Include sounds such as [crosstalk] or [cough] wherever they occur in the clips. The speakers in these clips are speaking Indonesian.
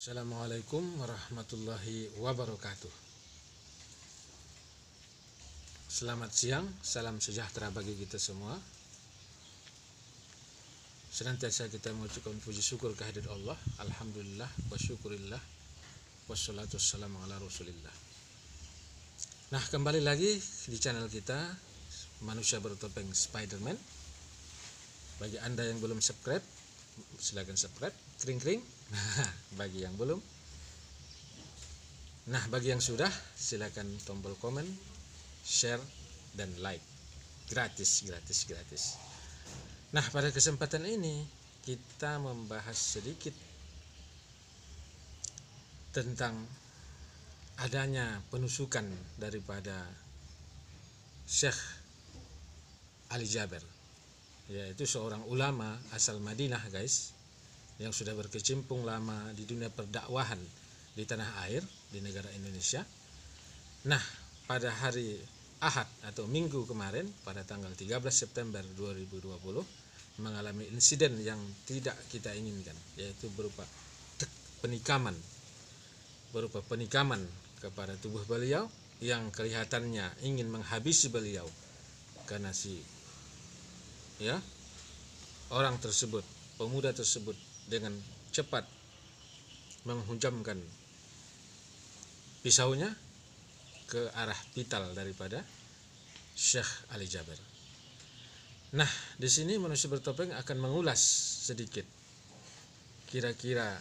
Assalamualaikum warahmatullahi wabarakatuh Selamat siang, salam sejahtera bagi kita semua Senantiasa kita mengucapkan puji syukur kehadirat Allah Alhamdulillah wa syukurillah Wassalatu wassalamu ala rasulillah Nah kembali lagi di channel kita Manusia bertopeng Spiderman Bagi anda yang belum subscribe Silahkan subscribe Kring-kring Nah, [laughs] bagi yang belum Nah, bagi yang sudah silakan tombol komen, share dan like. Gratis, gratis, gratis. Nah, pada kesempatan ini kita membahas sedikit tentang adanya penusukan daripada Syekh Ali Jaber yaitu seorang ulama asal Madinah guys yang sudah berkecimpung lama di dunia perdakwahan di tanah air di negara Indonesia. Nah, pada hari Ahad atau Minggu kemarin pada tanggal 13 September 2020 mengalami insiden yang tidak kita inginkan yaitu berupa penikaman berupa penikaman kepada tubuh beliau yang kelihatannya ingin menghabisi beliau karena si ya orang tersebut pemuda tersebut dengan cepat menghujamkan pisaunya ke arah vital daripada Syekh Ali Jaber. Nah, di sini manusia bertopeng akan mengulas sedikit kira-kira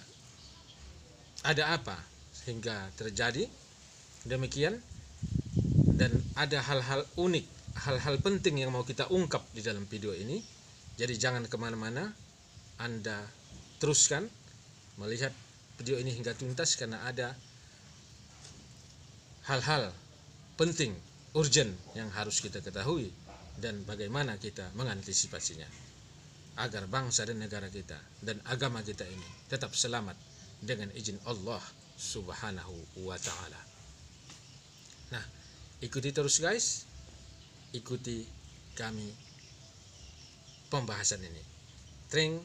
ada apa sehingga terjadi demikian dan ada hal-hal unik, hal-hal penting yang mau kita ungkap di dalam video ini. Jadi jangan kemana-mana, Anda teruskan melihat video ini hingga tuntas karena ada hal-hal penting, urgent yang harus kita ketahui dan bagaimana kita mengantisipasinya agar bangsa dan negara kita dan agama kita ini tetap selamat dengan izin Allah Subhanahu wa taala. Nah, ikuti terus guys. Ikuti kami pembahasan ini. Tring.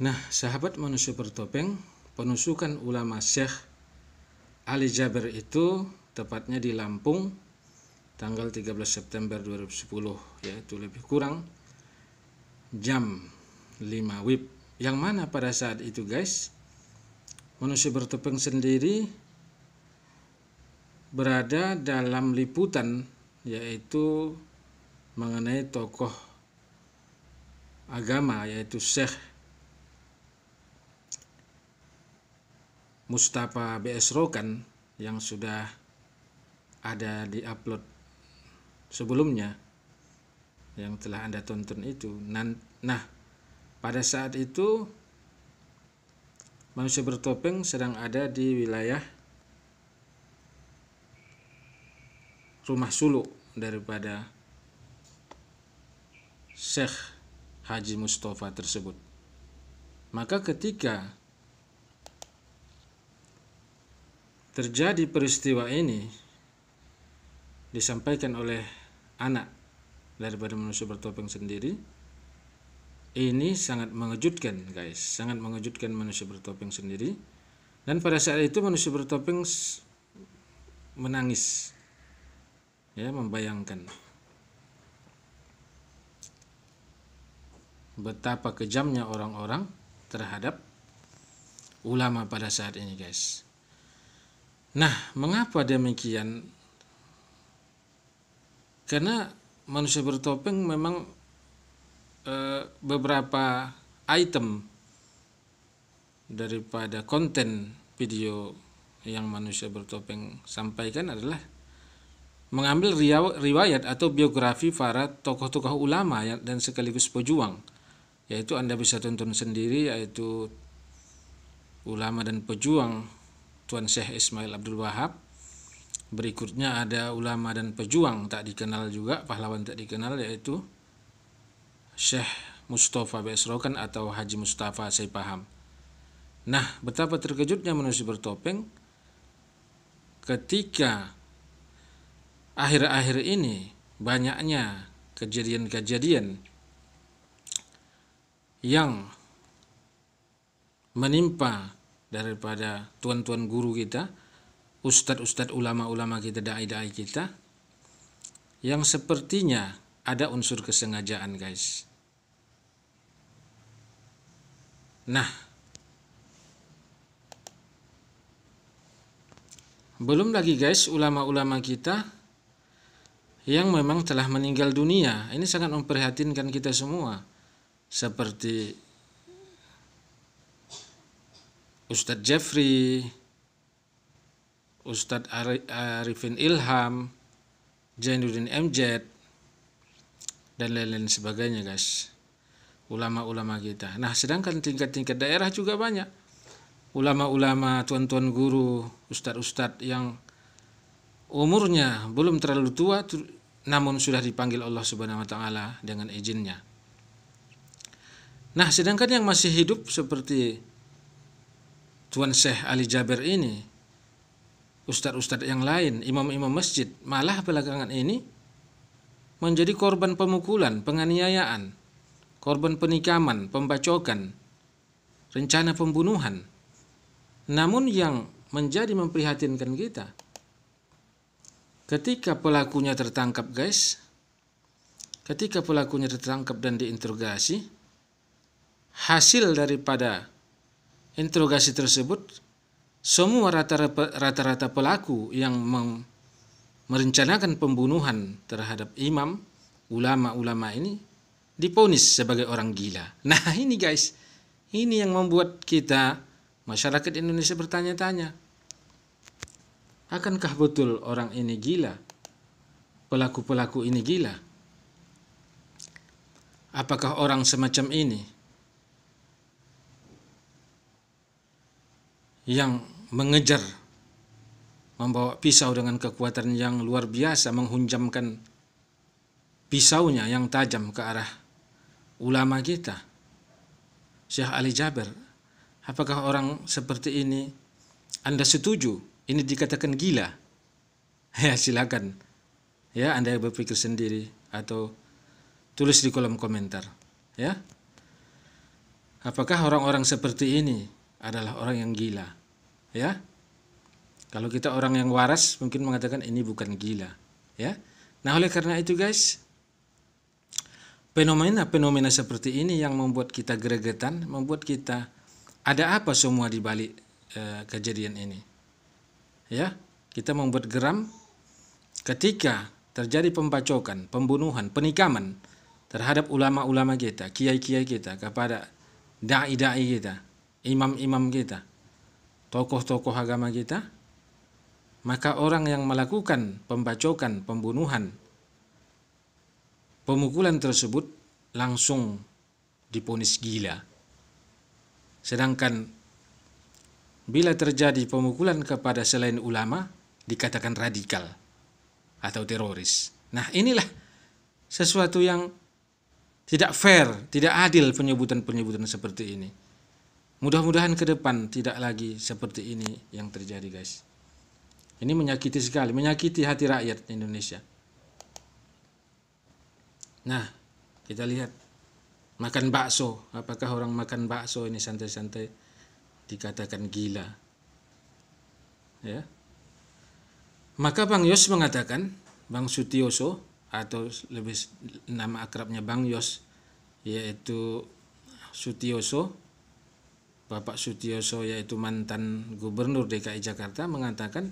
Nah, sahabat manusia bertopeng, penusukan ulama Syekh Ali Jaber itu tepatnya di Lampung tanggal 13 September 2010 yaitu lebih kurang jam 5 WIB yang mana pada saat itu guys manusia bertopeng sendiri berada dalam liputan yaitu mengenai tokoh agama yaitu Syekh Mustafa BS Rokan yang sudah ada di upload sebelumnya yang telah Anda tonton itu. Nah, pada saat itu manusia bertopeng sedang ada di wilayah rumah suluk daripada Syekh Haji Mustafa tersebut. Maka ketika terjadi peristiwa ini disampaikan oleh anak daripada manusia bertopeng sendiri ini sangat mengejutkan guys sangat mengejutkan manusia bertopeng sendiri dan pada saat itu manusia bertopeng menangis ya membayangkan betapa kejamnya orang-orang terhadap ulama pada saat ini guys Nah, mengapa demikian? Karena manusia bertopeng memang e, beberapa item daripada konten video yang manusia bertopeng sampaikan adalah mengambil riwayat atau biografi para tokoh-tokoh ulama ya, dan sekaligus pejuang yaitu Anda bisa tonton sendiri yaitu ulama dan pejuang Tuan Syekh Ismail Abdul Wahab. Berikutnya ada ulama dan pejuang tak dikenal juga, pahlawan tak dikenal yaitu Syekh Mustafa Besrokan atau Haji Mustafa saya paham. Nah, betapa terkejutnya manusia bertopeng ketika akhir-akhir ini banyaknya kejadian-kejadian yang menimpa daripada tuan-tuan guru kita, ustadz-ustadz ulama-ulama kita, dai-dai kita, yang sepertinya ada unsur kesengajaan guys. Nah, belum lagi guys ulama-ulama kita yang memang telah meninggal dunia. Ini sangat memprihatinkan kita semua. Seperti Ustadz Jeffrey, Ustadz Arifin Ilham, Jainuddin MJ, dan lain-lain sebagainya guys. Ulama-ulama kita. Nah sedangkan tingkat-tingkat daerah juga banyak. Ulama-ulama, tuan-tuan guru, ustadz-ustadz yang umurnya belum terlalu tua namun sudah dipanggil Allah Subhanahu wa taala dengan izinnya. Nah, sedangkan yang masih hidup seperti Tuan Syekh Ali Jaber ini, ustadz-ustadz yang lain, imam-imam masjid, malah belakangan ini menjadi korban pemukulan, penganiayaan, korban penikaman, pembacokan, rencana pembunuhan. Namun yang menjadi memprihatinkan kita, ketika pelakunya tertangkap guys, ketika pelakunya tertangkap dan diinterogasi, hasil daripada interogasi tersebut, semua rata-rata pelaku yang merencanakan pembunuhan terhadap imam, ulama-ulama ini diponis sebagai orang gila. [laughs] Nah ini guys, ini yang membuat kita masyarakat Indonesia bertanya-tanya. Akankah betul orang ini gila? Pelaku-pelaku ini gila? Apakah orang semacam ini yang mengejar membawa pisau dengan kekuatan yang luar biasa menghunjamkan pisaunya yang tajam ke arah ulama kita Syekh Ali Jaber apakah orang seperti ini Anda setuju ini dikatakan gila [laughs] ya silakan ya Anda berpikir sendiri atau tulis di kolom komentar ya apakah orang-orang seperti ini adalah orang yang gila ya kalau kita orang yang waras mungkin mengatakan ini bukan gila, ya. Nah, oleh karena itu guys, fenomena-fenomena seperti ini yang membuat kita gregetan, membuat kita ada apa semua di balik e, kejadian ini. Ya, kita membuat geram ketika terjadi pembacokan, pembunuhan, penikaman terhadap ulama-ulama kita, kiai-kiai kita, kepada dai-dai kita, imam-imam kita tokoh-tokoh agama kita, maka orang yang melakukan pembacokan, pembunuhan, pemukulan tersebut langsung diponis gila. Sedangkan bila terjadi pemukulan kepada selain ulama, dikatakan radikal atau teroris. Nah inilah sesuatu yang tidak fair, tidak adil penyebutan-penyebutan seperti ini. Mudah-mudahan ke depan tidak lagi seperti ini yang terjadi guys. Ini menyakiti sekali, menyakiti hati rakyat Indonesia. Nah, kita lihat makan bakso. Apakah orang makan bakso ini santai-santai dikatakan gila? Ya. Maka Bang Yos mengatakan, Bang Sutioso atau lebih nama akrabnya Bang Yos yaitu Sutioso Bapak Sutioso yaitu mantan Gubernur DKI Jakarta mengatakan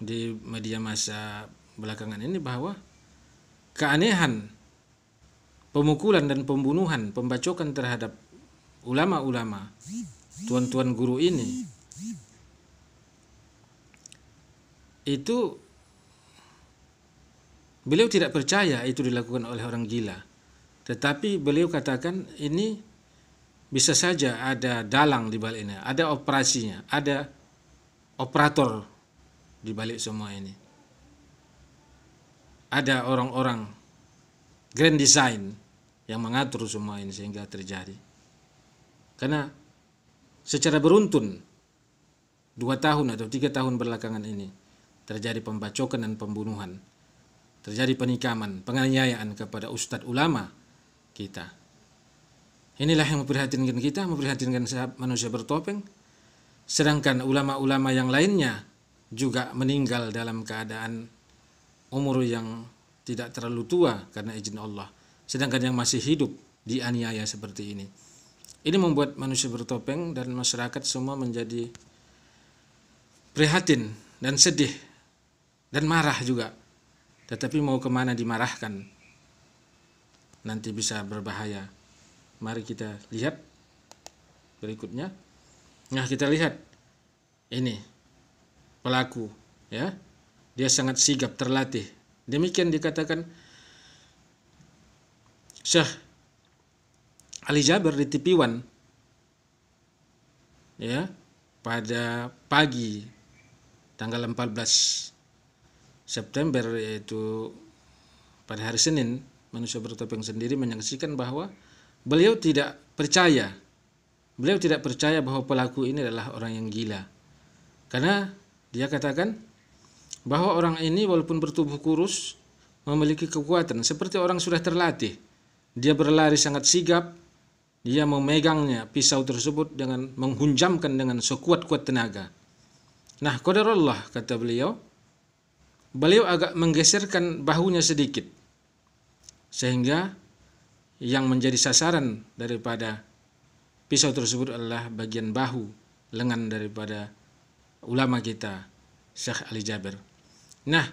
di media masa belakangan ini bahwa keanehan pemukulan dan pembunuhan, pembacokan terhadap ulama-ulama, tuan-tuan guru ini itu beliau tidak percaya itu dilakukan oleh orang gila. Tetapi beliau katakan ini bisa saja ada dalang di balik ini, ada operasinya, ada operator di balik semua ini. Ada orang-orang grand design yang mengatur semua ini sehingga terjadi. Karena secara beruntun dua tahun atau tiga tahun belakangan ini terjadi pembacokan dan pembunuhan, terjadi penikaman, penganiayaan kepada ustadz ulama kita. Inilah yang memprihatinkan kita, memprihatinkan manusia bertopeng. Sedangkan ulama-ulama yang lainnya juga meninggal dalam keadaan umur yang tidak terlalu tua karena izin Allah. Sedangkan yang masih hidup dianiaya seperti ini. Ini membuat manusia bertopeng dan masyarakat semua menjadi prihatin dan sedih dan marah juga. Tetapi mau kemana dimarahkan nanti bisa berbahaya mari kita lihat berikutnya nah kita lihat ini pelaku ya dia sangat sigap terlatih demikian dikatakan Syekh Ali Jaber di One ya pada pagi tanggal 14 September yaitu pada hari Senin manusia bertopeng sendiri menyaksikan bahwa beliau tidak percaya. Beliau tidak percaya bahwa pelaku ini adalah orang yang gila. Karena dia katakan bahwa orang ini walaupun bertubuh kurus memiliki kekuatan seperti orang sudah terlatih. Dia berlari sangat sigap, dia memegangnya pisau tersebut dengan menghunjamkan dengan sekuat-kuat tenaga. Nah, qadarullah kata beliau, beliau agak menggeserkan bahunya sedikit sehingga yang menjadi sasaran daripada pisau tersebut adalah bagian bahu lengan daripada ulama kita Syekh Ali Jaber. Nah,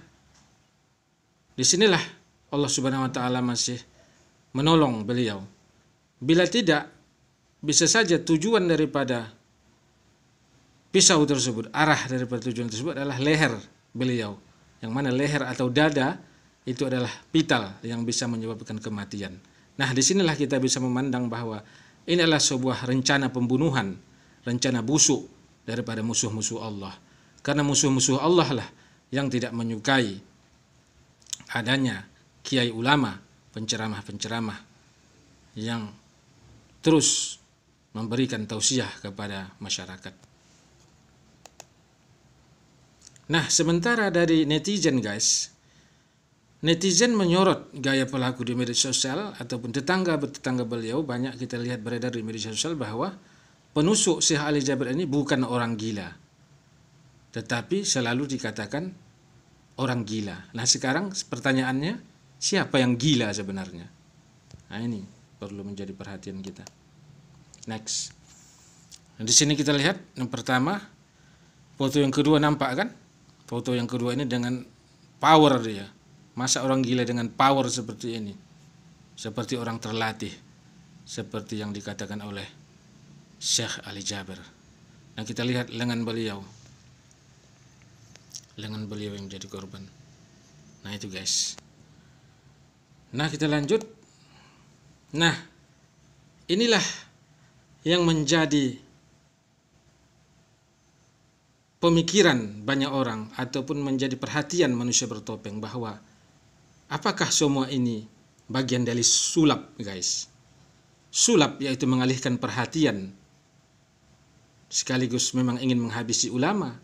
disinilah Allah Subhanahu wa taala masih menolong beliau. Bila tidak, bisa saja tujuan daripada pisau tersebut, arah daripada tujuan tersebut adalah leher beliau. Yang mana leher atau dada itu adalah vital yang bisa menyebabkan kematian. Nah, disinilah kita bisa memandang bahwa ini adalah sebuah rencana pembunuhan, rencana busuk daripada musuh-musuh Allah. Karena musuh-musuh Allah lah yang tidak menyukai adanya kiai ulama, penceramah-penceramah yang terus memberikan tausiah kepada masyarakat. Nah, sementara dari netizen guys, Netizen menyorot gaya pelaku di media sosial ataupun tetangga bertetangga beliau banyak kita lihat beredar di media sosial bahwa penusuk Syekh Ali Jaber ini bukan orang gila. Tetapi selalu dikatakan orang gila. Nah sekarang pertanyaannya siapa yang gila sebenarnya? Nah ini perlu menjadi perhatian kita. Next. Nah, di sini kita lihat yang pertama foto yang kedua nampak kan? Foto yang kedua ini dengan power dia Masa orang gila dengan power seperti ini? Seperti orang terlatih. Seperti yang dikatakan oleh Syekh Ali Jaber. Nah kita lihat lengan beliau. Lengan beliau yang jadi korban. Nah itu guys. Nah kita lanjut. Nah inilah yang menjadi pemikiran banyak orang ataupun menjadi perhatian manusia bertopeng bahwa Apakah semua ini bagian dari sulap, guys? Sulap yaitu mengalihkan perhatian sekaligus memang ingin menghabisi ulama.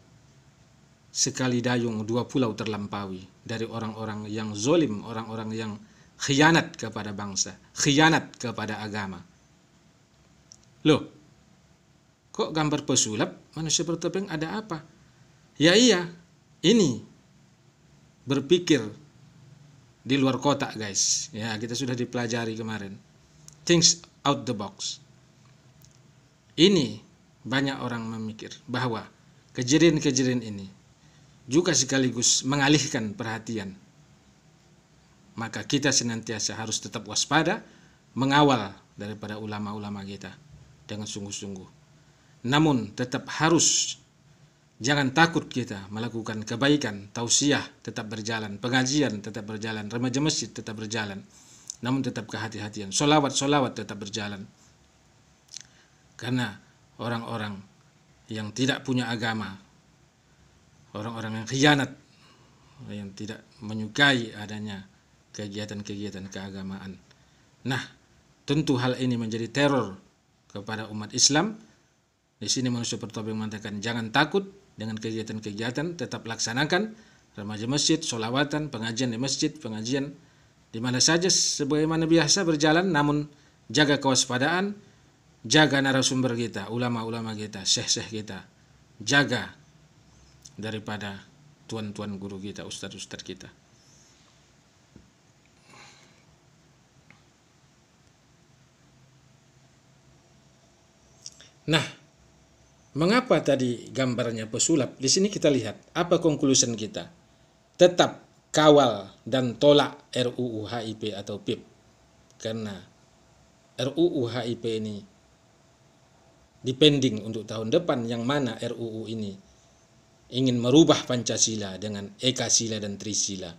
Sekali dayung dua pulau terlampaui dari orang-orang yang zolim, orang-orang yang khianat kepada bangsa, khianat kepada agama. Loh, kok gambar pesulap manusia bertopeng ada apa? Ya iya, ini berpikir di luar kotak guys ya kita sudah dipelajari kemarin things out the box ini banyak orang memikir bahwa kejadian-kejadian ini juga sekaligus mengalihkan perhatian maka kita senantiasa harus tetap waspada mengawal daripada ulama-ulama kita dengan sungguh-sungguh namun tetap harus Jangan takut kita melakukan kebaikan, tausiah tetap berjalan, pengajian tetap berjalan, remaja masjid tetap berjalan. Namun tetap kehati-hatian, solawat-solawat tetap berjalan. Karena orang-orang yang tidak punya agama, orang-orang yang khianat, yang tidak menyukai adanya kegiatan-kegiatan keagamaan. Nah, tentu hal ini menjadi teror kepada umat Islam. Di sini manusia bertobat mengatakan, jangan takut dengan kegiatan-kegiatan tetap laksanakan remaja masjid, solawatan, pengajian di masjid, pengajian di mana saja sebagaimana biasa berjalan namun jaga kewaspadaan, jaga narasumber kita, ulama-ulama kita, syekh-syekh kita, jaga daripada tuan-tuan guru kita, ustadz-ustadz kita. Nah, Mengapa tadi gambarnya pesulap? Di sini kita lihat apa conclusion kita. Tetap kawal dan tolak RUU HIP atau PIP. Karena RUU HIP ini depending untuk tahun depan yang mana RUU ini ingin merubah Pancasila dengan Eka Sila dan Trisila.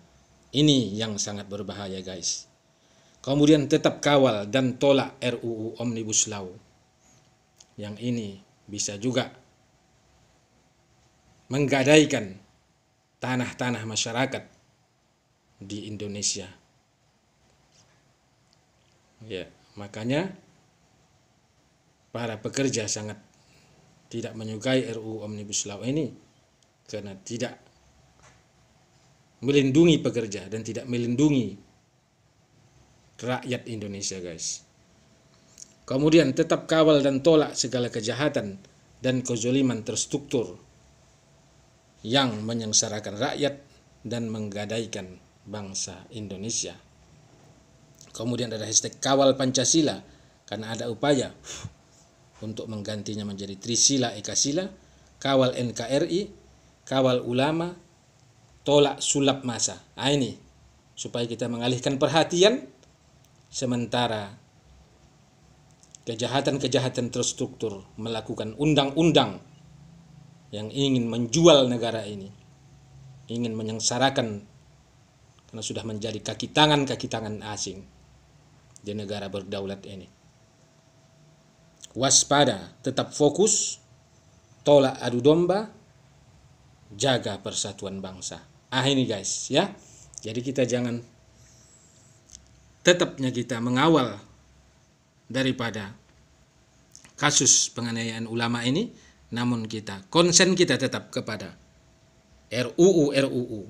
Ini yang sangat berbahaya guys. Kemudian tetap kawal dan tolak RUU Omnibus Law. Yang ini bisa juga menggadaikan tanah-tanah masyarakat di Indonesia. Ya, makanya para pekerja sangat tidak menyukai RUU Omnibus Law ini karena tidak melindungi pekerja dan tidak melindungi rakyat Indonesia, guys. Kemudian tetap kawal dan tolak segala kejahatan dan kezoliman terstruktur yang menyengsarakan rakyat dan menggadaikan bangsa Indonesia. Kemudian ada hashtag kawal Pancasila karena ada upaya untuk menggantinya menjadi Trisila Eka Sila, kawal NKRI, kawal ulama, tolak sulap masa. Nah ini supaya kita mengalihkan perhatian sementara kejahatan-kejahatan terstruktur melakukan undang-undang yang ingin menjual negara ini, ingin menyengsarakan karena sudah menjadi kaki tangan-kaki tangan asing di negara berdaulat ini. Waspada, tetap fokus, tolak adu domba, jaga persatuan bangsa. Ah ini guys ya. Jadi kita jangan tetapnya kita mengawal daripada kasus penganiayaan ulama ini namun kita konsen kita tetap kepada RUU RUU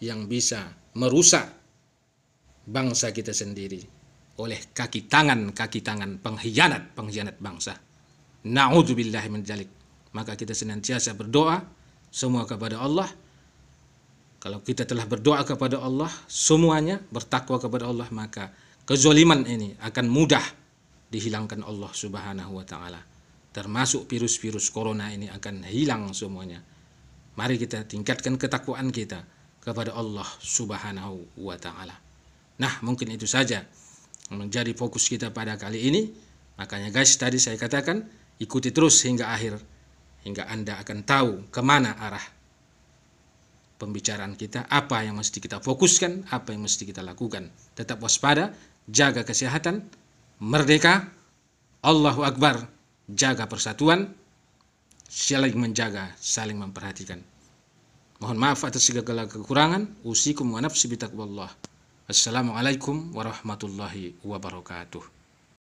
yang bisa merusak bangsa kita sendiri oleh kaki tangan kaki tangan pengkhianat pengkhianat bangsa naudzubillah min maka kita senantiasa berdoa semua kepada Allah kalau kita telah berdoa kepada Allah semuanya bertakwa kepada Allah maka kezoliman ini akan mudah dihilangkan Allah Subhanahu wa taala. Termasuk virus-virus corona ini akan hilang semuanya. Mari kita tingkatkan ketakwaan kita kepada Allah Subhanahu wa taala. Nah, mungkin itu saja menjadi fokus kita pada kali ini. Makanya guys, tadi saya katakan ikuti terus hingga akhir hingga Anda akan tahu kemana arah pembicaraan kita, apa yang mesti kita fokuskan, apa yang mesti kita lakukan. Tetap waspada, jaga kesehatan, merdeka, Allahu Akbar, jaga persatuan, saling menjaga, saling memperhatikan. Mohon maaf atas segala kekurangan. Usikum wa nafsi Allah. Assalamualaikum warahmatullahi wabarakatuh.